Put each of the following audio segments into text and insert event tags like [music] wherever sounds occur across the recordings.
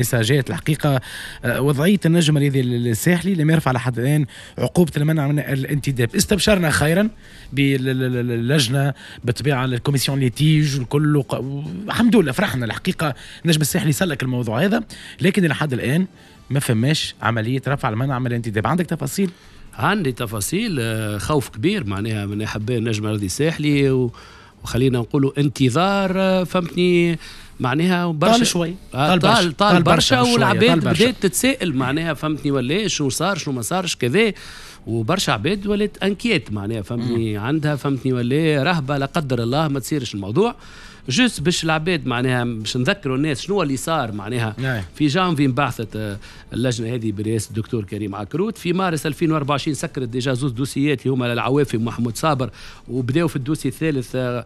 إساجات الحقيقة آه، وضعية النجم الذي الساحلي لم يرفع لحد الآن عقوبة المنع من الانتداب استبشرنا خيرا باللجنة بطبيعة الكوميسيون ليتيج والكل الحمد لله فرحنا الحقيقة النجم الساحلي سلك الموضوع هذا لكن لحد الآن ما فماش عملية رفع المنع من الانتداب عندك تفاصيل؟ عندي تفاصيل آه، خوف كبير معناها من حبايا النجم الساحلي وخلينا نقولوا انتظار آه، فهمتني معناها برشا طال شوي آه، طال, برشا طال, طال برشا, برشا والعباد بدات تتساءل معناها فهمتني ولا شو صار شنو ما صارش كذا وبرشا عباد ولات انكيت معناها فهمتني عندها فهمتني ولا رهبه لا قدر الله ما تصيرش الموضوع جوست باش العباد معناها باش نذكروا الناس شنو اللي صار معناها نعم. في جانفي انبعثت آه، اللجنه هذه برئاسه الدكتور كريم عكروت في مارس 2024 سكرت ديجا زوز دوسيات اللي هما للعوافي ومحمود صابر وبداوا في الدوسي الثالث آه،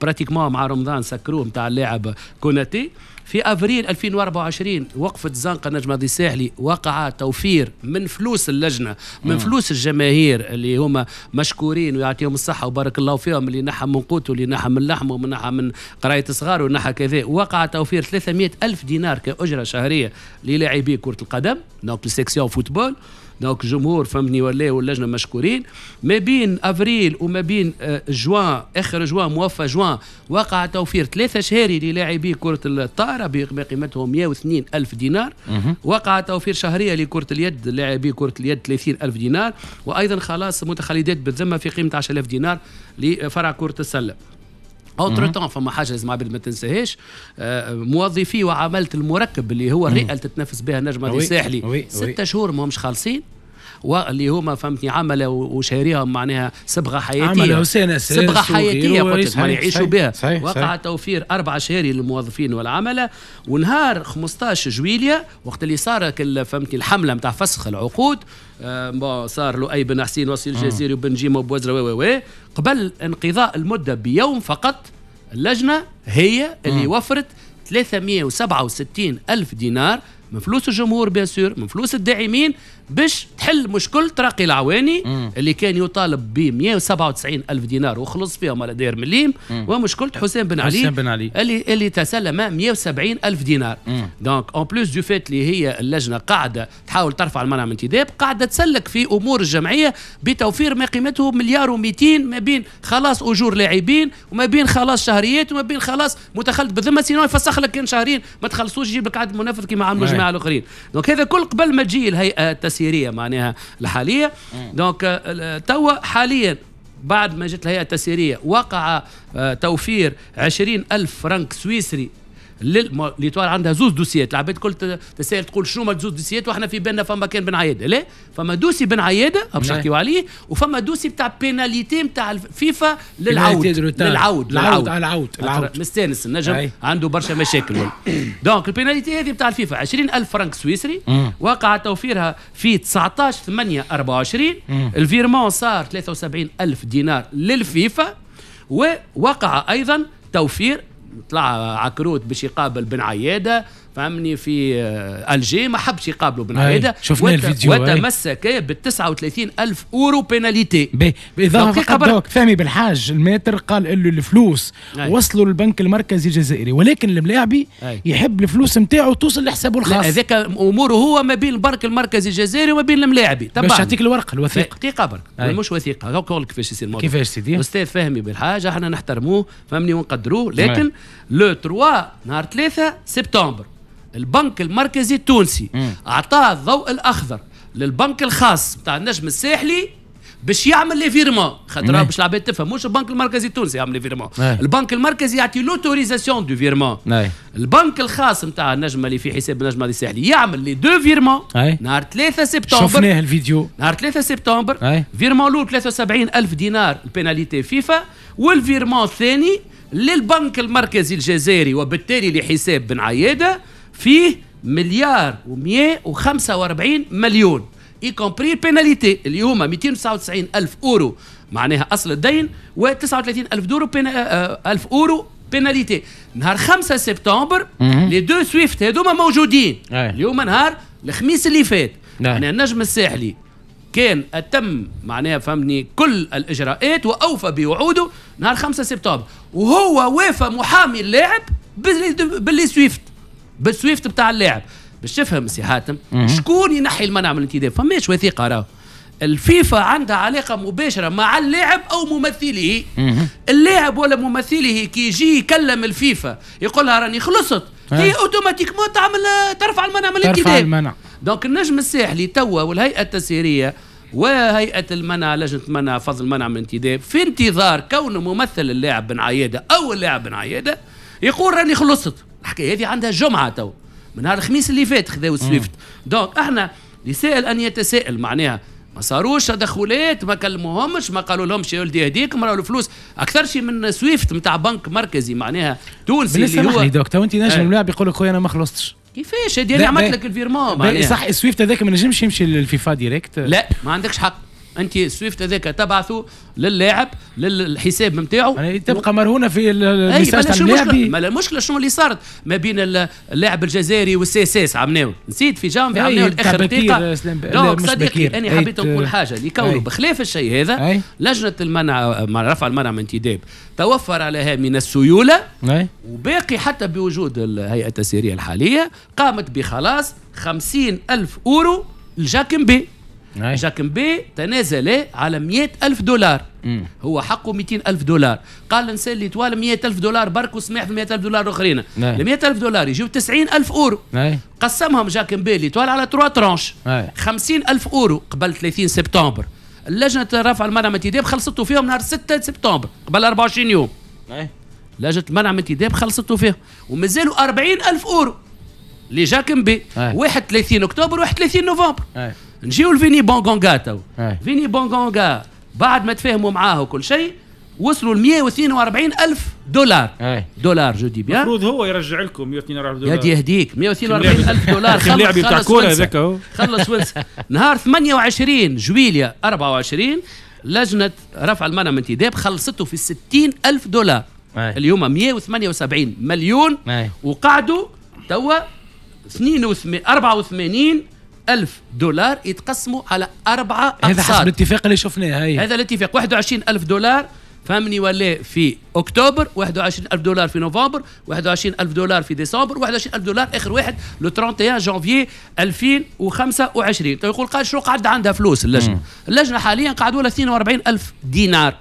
براتيكمون مع رمضان سكروه نتاع اللاعب كوناتي في افريل 2024 وقفت زنقه نجم الساحلي وقع توفير من فلوس اللجنه من فلوس رؤوس الجماهير اللي هما مشكورين ويعطيهم الصحه وبارك الله فيهم اللي نحى من قوته اللي نحى من لحمه ومن نحى من قرايه صغار ونحى كذا وقع توفير 300 الف دينار كاجره شهريه للاعبي كره القدم دونك السيكسيون فوتبول دونك جمهور فهمتني ولا واللجنه مشكورين ما بين افريل وما بين جوان اخر جوان موفى جوان وقع توفير ثلاثه شهري للاعبي كره الطائره بقيمتهم 102 الف دينار وقع توفير شهريه لكره اليد لاعبي كره اليد 30 الف دينار وايضا خلاص متخلدات بالذمه في قيمه 10000 دينار لفرع كره السله اوتر تون فما حاجه لازم عباد ما تنساهاش آه، موظفي وعملت المركب اللي هو الرئه اللي تتنفس بها نجم ساحلي ستة شهور ما همش خالصين واللي هما فهمتني يعني عمله وشاريهم معناها صبغه حياتيه عمله حسين صبغه حياتيه قلت لك يعيشوا بها وقع توفير اربع شهري للموظفين والعمله ونهار 15 جويليا وقت اللي صار فهمتني الحمله نتاع فسخ العقود آه صار له اي بن حسين وصي الجزيري آه. وبن جيمه وبوزره و و قبل انقضاء المده بيوم فقط اللجنه هي اللي آه. وفرت 367 الف دينار من فلوس الجمهور بيان سور من فلوس الداعمين باش تحل مشكل تراقي العواني مم. اللي كان يطالب ب 197 ألف دينار وخلص فيهم على دير مليم ومشكلة حسين بن علي حسين بن علي اللي اللي تسلم 170 ألف دينار دونك اون بلوس دو فيت اللي هي اللجنة قاعدة تحاول ترفع المنع من انتداب قاعدة تسلك في أمور الجمعية بتوفير ما قيمته مليار و200 ما بين خلاص أجور لاعبين وما بين خلاص شهريات وما بين خلاص متخلط بالذمة سينو يفسخ لك كان شهرين ما تخلصوش يجيب لك عدد منفذ كما عملوا الجماعة الآخرين دونك هذا كل قبل ما تجي الهيئة التسييريه معناها الحاليه دونك آه، توا حاليا بعد ما جت الهيئه التسييريه وقع آه، توفير 20 ألف فرنك سويسري ليتوار عندها زوز دوسيات العباد الكل تسال تقول شنو ما زوز دوسيات واحنا في بالنا فما كان بن عياده لا فما دوسي بن عياده باش نعم. نحكيو عليه وفما دوسي بتاع بيناليتي بتاع الفيفا للعود للعود للعود العود العود, العود. مستانس النجم أي. عنده برشا مشاكل دونك [coughs] البيناليتي هذه بتاع الفيفا 20000 فرنك سويسري وقع توفيرها في 19 8 24 الفيرمون صار 73000 دينار للفيفا ووقع ايضا توفير طلع عكروت باش يقابل بن عياده فهمني في آه، الجي ما حبش يقابلوا بن عيدة شفنا الفيديو وتمسك إيه، ب 39 الف اورو بيناليتي بظهر فقط فهمي بالحاج الماتر قال له الفلوس أي. وصلوا للبنك المركزي الجزائري ولكن الملاعبي يحب الفلوس نتاعو توصل لحسابه الخاص هذاك اموره هو ما بين البنك المركزي الجزائري وما بين الملاعبي باش يعطيك الورقه الوثيقه دقيقه برك مش وثيقه هاكا كيفاش يصير الموضوع كيفاش سيدي استاذ فهمي بالحاج احنا نحترموه فهمني ونقدروه لكن لو 3 نهار 3 سبتمبر البنك المركزي التونسي اعطاه الضوء الاخضر للبنك الخاص بتاع النجم الساحلي باش يعمل لي فيرمون خاطر باش العباد تفهم مش البنك المركزي التونسي يعمل لي فيرمون نعم. البنك المركزي يعطي لوتوريزاسيون دو فيرمون البنك الخاص نتاع النجم اللي في حساب النجم الساحلي يعمل لي دو فيرمون نعم. نهار 3 سبتمبر شفناه الفيديو نهار 3 سبتمبر فيرمون الاول 73 الف دينار البيناليتي فيفا والفيرمون الثاني للبنك المركزي الجزائري وبالتالي لحساب بن عياده فيه مليار و145 مليون اي كومبري البيناليتي اللي هما 299 الف اورو معناها اصل الدين و39 الف دورو بين... آه، آه، الف اورو بيناليتي نهار 5 سبتمبر لي دو سويفت هذوما موجودين اليوم نهار الخميس اللي فات معناها النجم الساحلي كان اتم معناها فهمني كل الاجراءات واوفى بوعوده نهار 5 سبتمبر وهو وافى محامي اللاعب باللي سويفت بالسويفت بتاع اللاعب باش تفهم سي حاتم شكون ينحي المنع من الانتداب فماش وثيقه راهو الفيفا عندها علاقه مباشره مع اللاعب او ممثله اللاعب ولا ممثله كي يجي يكلم الفيفا يقول لها راني خلصت إيه. هي اوتوماتيكمون تعمل ترفع المنع من الانتداب ترفع المنع دونك النجم الساحلي توا والهيئه التسييريه وهيئه المنع لجنه منع فضل المنع من الانتداب في انتظار كون ممثل اللاعب بن عياده او اللاعب بن عياده يقول راني خلصت الحكايه هذه عندها جمعه تو من نهار الخميس اللي فات خذاو سويفت دونك احنا يسأل ان يتساءل معناها ما صاروش تدخلات ما كلموهمش ما قالوا لهمش يا ولدي هذيك راهو الفلوس اكثر شيء من سويفت نتاع بنك مركزي معناها تونسي اللي هو دوك تو انت نجم الملاعب إيه. يقول لك خويا انا ما خلصتش كيفاش هذه اللي عملت لك الفيرمون صح سويفت هذاك ما نجمش يمشي للفيفا ديريكت لا ما عندكش حق انت سويفت هذاك تبعثه للاعب للحساب نتاعو يعني تبقى مرهونه في الميساج تاع اللاعب ما المشكله شنو اللي صارت ما بين اللاعب الجزائري والسي اس اس عمناو نسيت في جام في عمناو اخر دقيقه دونك صديقي انا حبيت نقول حاجه لكونه بخلاف الشيء هذا لجنه المنع رفع المنع من انتداب توفر عليها من السيوله وباقي حتى بوجود الهيئه التسييريه الحاليه قامت بخلاص خمسين ألف أورو لجاكم بي جاك بي تنازل على 100 ألف دولار هو حقه 200 ألف دولار قال الإنسان اللي طوال 100 ألف دولار برك وسمح في 100 ألف دولار أخرين ال ألف دولار يجيو 90 ألف أورو قسمهم جاك بي اللي طوال على 3 ترانش 50 ألف أورو قبل 30 سبتمبر اللجنة رفع المنع من الانتداب خلصته فيهم نهار 6 سبتمبر قبل 24 يوم لجنة المنع من الانتداب خلصته فيهم ومازالوا 40 ألف أورو اللي بي 31 أكتوبر 31 نوفمبر أي. نجيو لفيني بونغونغا تو فيني بونغونغا بعد ما تفاهموا معاه وكل شيء وصلوا ل 142 الف دولار أي. دولار جو دي بيان المفروض هو يرجع لكم 142 دولار يهديك 142 الف دولار خلص اللاعب بتاع كوره هذاك هو خلص ونسى نهار 28 جويليا 24 لجنه رفع المنع من انتداب خلصته في 60 الف دولار أي. اليوم 178 مليون أي. وقعدوا توا 84 ألف دولار يتقسموا على أربعة أقساط هذا حسب الاتفاق اللي شفناه هي. هذا الاتفاق 21 ألف دولار فهمني ولا في اكتوبر 21 الف دولار في نوفمبر 21 الف دولار في ديسمبر 21 الف دولار اخر واحد لو 31 جانفيي 2025 تو طيب يقول قال شو قعد عندها فلوس اللجنه اللجنه حاليا قعدوا لها 42 الف دينار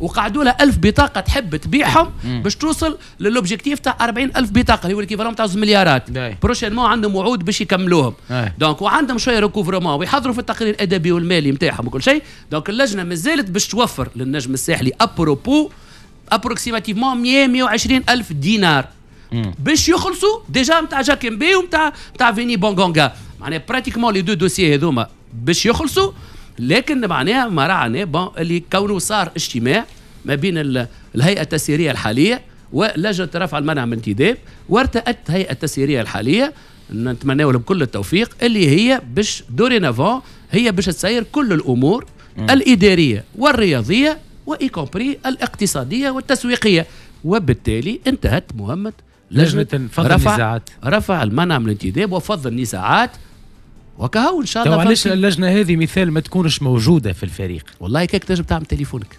وقعدوا لها 1000 بطاقه تحب تبيعهم باش توصل للوبجيكتيف تاع 40000 بطاقه اللي هو الكيفالون تاع مليارات بروشينمون عندهم وعود باش يكملوهم دونك وعندهم شويه ريكوفرمون ويحضروا في التقرير الادبي والمالي نتاعهم وكل شيء دونك اللجنه مازالت باش توفر للنجم الساحلي ابروبو ابروكسيماتيفمون 100 120 الف دينار باش يخلصوا ديجا نتاع جاكيمبي ومتاع نتاع فيني بونغونغا معناها براتيكمون لي دو دوسيي هذوما باش يخلصوا لكن معناها ما رعنا بون اللي كونه صار اجتماع ما بين الهيئه التسييريه الحاليه ولجنه رفع المنع من الانتداب وارتأت الهيئه التسييريه الحاليه نتمناو لهم كل التوفيق اللي هي باش دورينافون هي باش تسير كل الامور م. الاداريه والرياضيه واي كومبري الاقتصاديه والتسويقيه وبالتالي انتهت مهمه لجنه, لجنة رفع النزاعات. رفع المنع من الانتداب وفض النزاعات وكهو ان شاء الله علاش اللجنه هذه مثال ما تكونش موجوده في الفريق والله كيك تجب تعمل تليفونك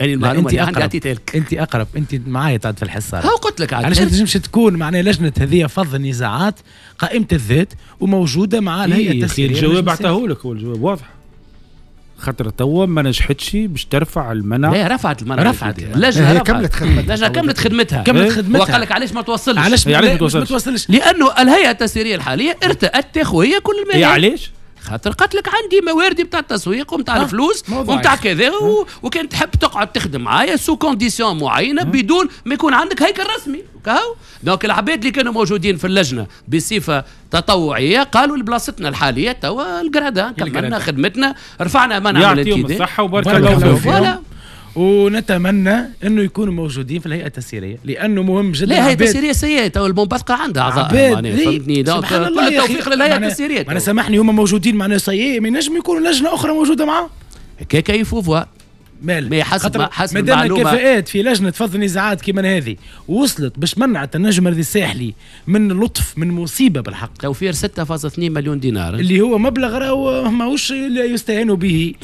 يعني المعلومه اللي عندي اعطيتها لك انت اقرب انت معايا تعد في الحصه هاو قلت لك علاش ما تنجمش تكون معنا لجنه هذه فض النزاعات قائمه الذات وموجوده مع الهيئه التسخيريه الجواب اعطاه لك هو الجواب واضح خاطر توا ما نجحتش باش ترفع المنع لا رفعت المنع رفعت اللجنه كملت خدمتها اللجنه كملت خدمتها كملت إيه؟ خدمتها وقال لك علاش ما توصلش علاش ما توصلش لانه الهيئه التسييريه الحاليه ارتأت هي كل المهام إيه، علاش خاطر قالت لك عندي مواردي نتاع التسويق ونتاع آه. الفلوس ونتاع كذا وكان تحب تقعد تخدم معايا سو كونديسيون معينه بدون ما يكون عندك هيكل رسمي كهو دونك العباد اللي كانوا موجودين في اللجنه بصفه تطوعيه قالوا لبلاصتنا الحاليه توا الكرادان إيه كملنا خدمتنا رفعنا منع من الصحه وبارك الله فيهم ونتمنى انه يكونوا موجودين في الهيئه التسييريه لانه مهم جدا لا هي التسييريه سيئه تو البومباسكا عندها اعضاء يعني، فهمتني سبحان الله كل التوفيق للهيئه التسييريه معناها سامحني هما موجودين معناها سيئه ما ينجم يكونوا لجنه اخرى موجوده معاهم هكاك فوا مال ما حسب حسب مادام الكفاءات في لجنه فض النزاعات كيما هذه وصلت باش منعت النجم الساحلي من لطف من مصيبه بالحق توفير 6.2 مليون دينار اللي هو مبلغ راهو ماهوش لا يستهان به